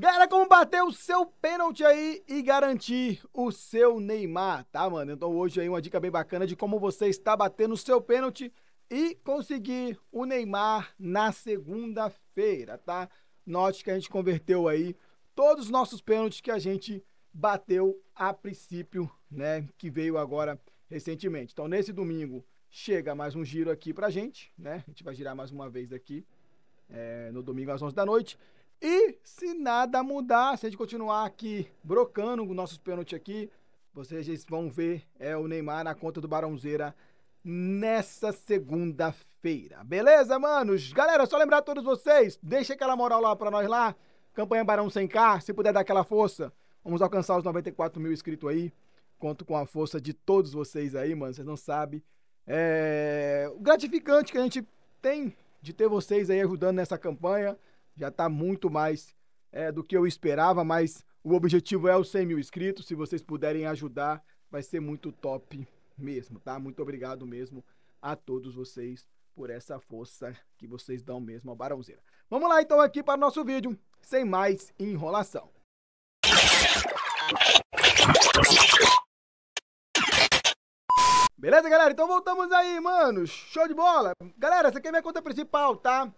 Galera, como bater o seu pênalti aí e garantir o seu Neymar, tá, mano? Então hoje aí uma dica bem bacana de como você está batendo o seu pênalti e conseguir o Neymar na segunda-feira, tá? Note que a gente converteu aí todos os nossos pênaltis que a gente bateu a princípio, né? Que veio agora recentemente. Então nesse domingo chega mais um giro aqui pra gente, né? A gente vai girar mais uma vez aqui é, no domingo às 11 da noite. E se nada mudar, se a gente continuar aqui brocando os nossos pênaltis aqui, vocês vão ver é o Neymar na conta do Barãozeira nessa segunda-feira. Beleza, manos? Galera, só lembrar a todos vocês, deixa aquela moral lá para nós lá. Campanha Barão 100k, se puder dar aquela força. Vamos alcançar os 94 mil inscritos aí. Conto com a força de todos vocês aí, mano. Vocês não sabem. É... O gratificante que a gente tem de ter vocês aí ajudando nessa campanha já está muito mais é, do que eu esperava, mas o objetivo é os 100 mil inscritos. Se vocês puderem ajudar, vai ser muito top mesmo, tá? Muito obrigado mesmo a todos vocês por essa força que vocês dão mesmo ao Barãozeira. Vamos lá então aqui para o nosso vídeo, sem mais enrolação. Beleza, galera? Então voltamos aí, mano. Show de bola. Galera, essa aqui é minha conta principal, tá?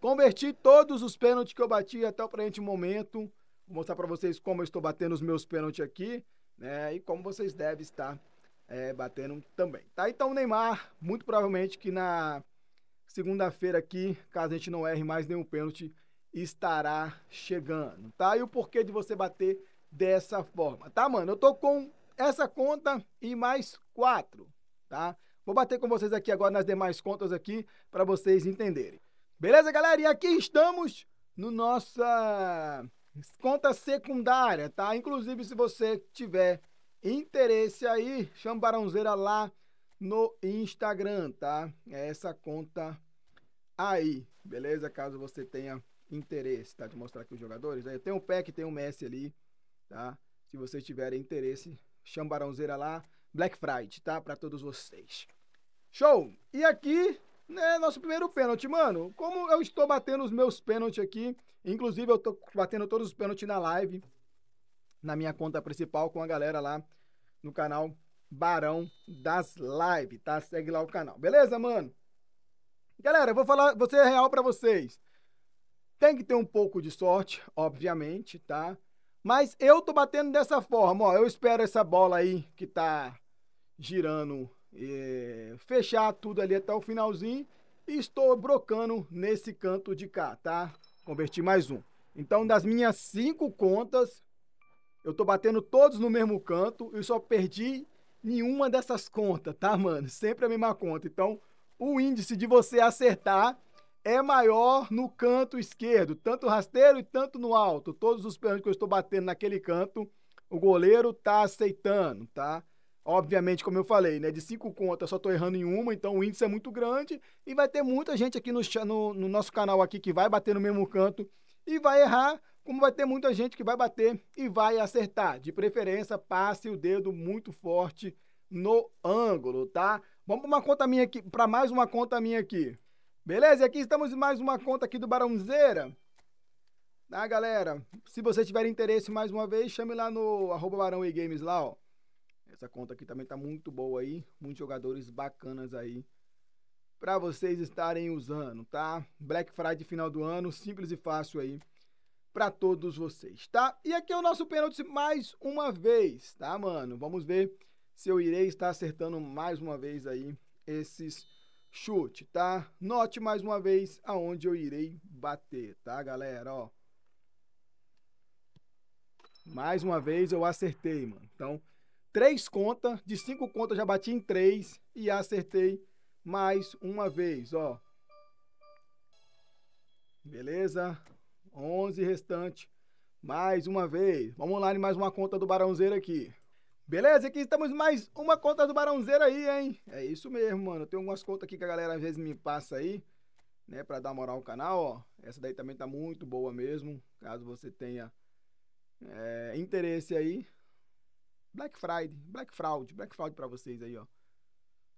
Converti todos os pênaltis que eu bati até o presente momento. Vou mostrar para vocês como eu estou batendo os meus pênaltis aqui, né? E como vocês devem estar é, batendo também. Tá, então o Neymar, muito provavelmente que na segunda-feira aqui, caso a gente não erre mais nenhum pênalti, estará chegando, tá? E o porquê de você bater dessa forma, tá, mano? Eu tô com essa conta e mais quatro, tá? Vou bater com vocês aqui agora nas demais contas aqui para vocês entenderem. Beleza, galera? E aqui estamos no nossa conta secundária, tá? Inclusive, se você tiver interesse aí, chama Barãozeira lá no Instagram, tá? É essa conta aí, beleza? Caso você tenha interesse, tá? De mostrar aqui os jogadores. Aí né? tem um PEC, tem um Messi ali, tá? Se vocês tiverem interesse, chama Barãozeira lá. Black Friday, tá? Para todos vocês. Show! E aqui né, nosso primeiro pênalti, mano. Como eu estou batendo os meus pênaltis aqui, inclusive eu estou batendo todos os pênaltis na live, na minha conta principal com a galera lá no canal Barão das Lives, tá? Segue lá o canal. Beleza, mano? Galera, eu vou falar, vou ser real para vocês. Tem que ter um pouco de sorte, obviamente, tá? Mas eu tô batendo dessa forma, ó. Eu espero essa bola aí que tá girando é, fechar tudo ali até o finalzinho e estou brocando nesse canto de cá, tá? Converti mais um. Então, das minhas cinco contas, eu tô batendo todos no mesmo canto e só perdi nenhuma dessas contas, tá, mano? Sempre a mesma conta. Então, o índice de você acertar é maior no canto esquerdo, tanto rasteiro e tanto no alto. Todos os pênaltis que eu estou batendo naquele canto, o goleiro tá aceitando, tá? Obviamente, como eu falei, né, de cinco contas eu só estou errando em uma, então o índice é muito grande e vai ter muita gente aqui no, no, no nosso canal aqui que vai bater no mesmo canto e vai errar, como vai ter muita gente que vai bater e vai acertar. De preferência, passe o dedo muito forte no ângulo, tá? Vamos para uma conta minha aqui, para mais uma conta minha aqui. Beleza? E aqui estamos em mais uma conta aqui do Barãozeira. Tá, galera? Se você tiver interesse mais uma vez, chame lá no arroba Barão e Games lá, ó. Essa conta aqui também tá muito boa aí, muitos jogadores bacanas aí para vocês estarem usando, tá? Black Friday final do ano, simples e fácil aí para todos vocês, tá? E aqui é o nosso pênalti mais uma vez, tá, mano? Vamos ver se eu irei estar acertando mais uma vez aí esses chutes, tá? Note mais uma vez aonde eu irei bater, tá, galera? Ó. Mais uma vez eu acertei, mano. Então, três contas, de cinco contas já bati em três e acertei mais uma vez, ó. Beleza? 11 restante. Mais uma vez. Vamos lá em mais uma conta do Barãozeiro aqui. Beleza? Aqui estamos mais uma conta do Barãozeiro aí, hein? É isso mesmo, mano. Tem algumas contas aqui que a galera às vezes me passa aí, né? Pra dar moral ao canal, ó. Essa daí também tá muito boa mesmo. Caso você tenha é, interesse aí, Black Friday, Black Fraud, Black Fraud para vocês aí, ó.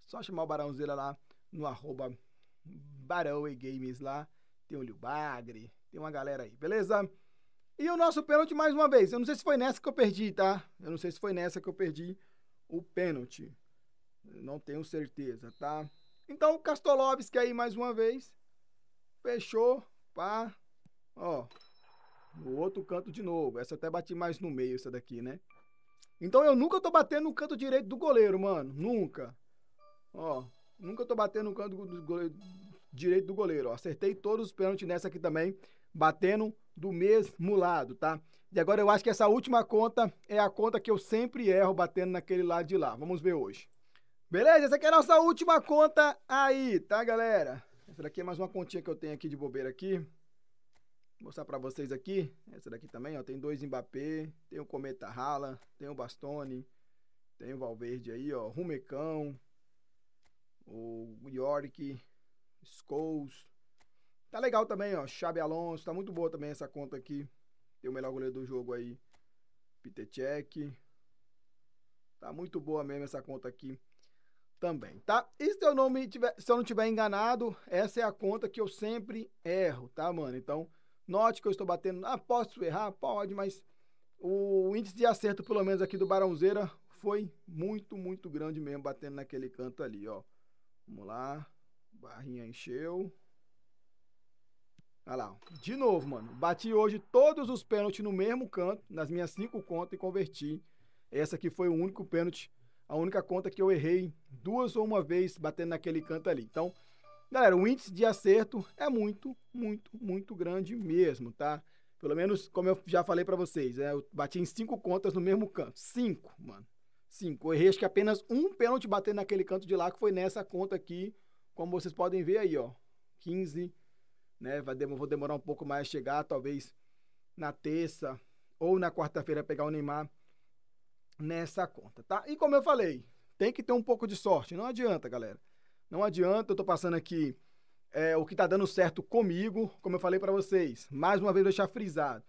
Só chamar o Barãozeira lá no arroba Barão e Games lá. Tem o Lil Bagre, tem uma galera aí, beleza? E o nosso pênalti mais uma vez. Eu não sei se foi nessa que eu perdi, tá? Eu não sei se foi nessa que eu perdi o pênalti. Não tenho certeza, tá? Então o Castolovski aí mais uma vez. Fechou, pá. Ó. No outro canto de novo. Essa até bati mais no meio, essa daqui, né? Então eu nunca tô batendo no canto direito do goleiro, mano. Nunca. Ó, nunca tô batendo no canto do goleiro, direito do goleiro. Ó. Acertei todos os pênaltis nessa aqui também, batendo do mesmo lado, tá? E agora eu acho que essa última conta é a conta que eu sempre erro batendo naquele lado de lá. Vamos ver hoje. Beleza? Essa aqui é a nossa última conta aí, tá, galera? Essa daqui é mais uma continha que eu tenho aqui de bobeira aqui. Vou mostrar para vocês aqui. Essa daqui também, ó. Tem dois Mbappé, tem o Cometa Rala, tem o Bastoni, tem o Valverde aí, ó. Rumecão, o York, Scholes. Tá legal também, ó. Xabi Alonso. Tá muito boa também essa conta aqui. Tem o melhor goleiro do jogo aí. Pitechek. Tá muito boa mesmo essa conta aqui também, tá? E se eu, não me tiver, se eu não tiver enganado, essa é a conta que eu sempre erro, tá, mano? Então, Note que eu estou batendo. Ah, posso errar? Pode, mas o índice de acerto, pelo menos aqui do Barãozeira, foi muito, muito grande mesmo, batendo naquele canto ali, ó. Vamos lá. Barrinha encheu. Olha lá. De novo, mano. Bati hoje todos os pênaltis no mesmo canto, nas minhas cinco contas, e converti. Essa aqui foi o único pênalti, a única conta que eu errei duas ou uma vez batendo naquele canto ali. Então, Galera, o índice de acerto é muito, muito, muito grande mesmo, tá? Pelo menos, como eu já falei para vocês, né? eu bati em cinco contas no mesmo canto. Cinco, mano. Cinco. Eu errei acho que apenas um pênalti batendo naquele canto de lá, que foi nessa conta aqui, como vocês podem ver aí, ó. 15, né? Vai vou demorar um pouco mais a chegar, talvez na terça ou na quarta-feira pegar o Neymar nessa conta, tá? E como eu falei, tem que ter um pouco de sorte, não adianta, galera. Não adianta, eu estou passando aqui é, o que está dando certo comigo, como eu falei para vocês. Mais uma vez, deixar frisado.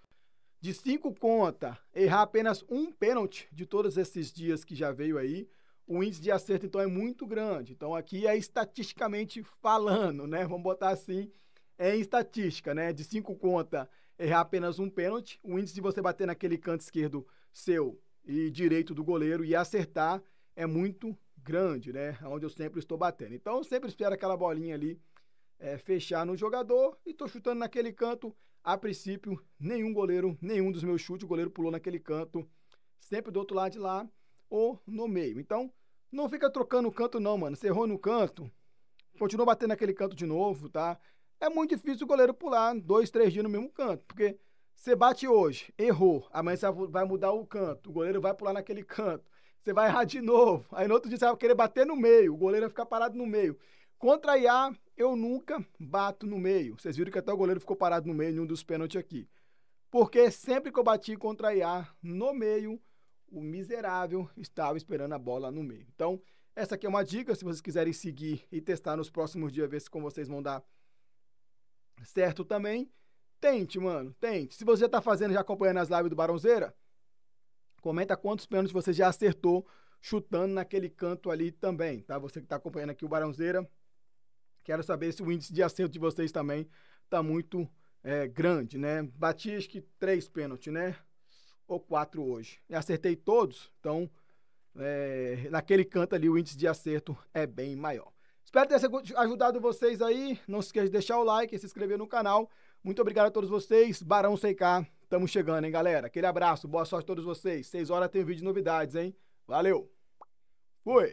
De cinco contas errar apenas um pênalti de todos esses dias que já veio aí, o índice de acerto, então, é muito grande. Então, aqui é estatisticamente falando, né? Vamos botar assim, é em estatística, né? De cinco contas errar apenas um pênalti, o índice de você bater naquele canto esquerdo seu e direito do goleiro e acertar é muito grande, né? Onde eu sempre estou batendo. Então eu sempre espero aquela bolinha ali é, fechar no jogador e estou chutando naquele canto. A princípio, nenhum goleiro, nenhum dos meus chutes, o goleiro pulou naquele canto, sempre do outro lado de lá ou no meio. Então, não fica trocando o canto, não, mano. Você errou no canto, continua batendo naquele canto de novo, tá? É muito difícil o goleiro pular dois, três dias no mesmo canto, porque você bate hoje, errou, amanhã você vai mudar o canto, o goleiro vai pular naquele canto você vai errar de novo. Aí no outro dia você vai querer bater no meio, o goleiro vai ficar parado no meio. Contra a IA, eu nunca bato no meio. Vocês viram que até o goleiro ficou parado no meio em um dos pênaltis aqui. Porque sempre que eu bati contra a IA no meio, o miserável estava esperando a bola no meio. Então, essa aqui é uma dica, se vocês quiserem seguir e testar nos próximos dias, ver se com vocês vão dar certo também. Tente, mano, tente. Se você já está fazendo, já acompanhando as lives do Baronzeira, Comenta quantos pênaltis você já acertou chutando naquele canto ali também, tá? Você que está acompanhando aqui o Barãozeira, quero saber se o índice de acerto de vocês também está muito é, grande, né? Bati acho que três pênaltis, né? Ou quatro hoje. E acertei todos, então é, naquele canto ali o índice de acerto é bem maior. Espero ter ajudado vocês aí. Não se esqueça de deixar o like e se inscrever no canal. Muito obrigado a todos vocês. Barão CK Estamos chegando, hein, galera? Aquele abraço, boa sorte a todos vocês. Seis horas tem vídeo de novidades, hein? Valeu! Fui!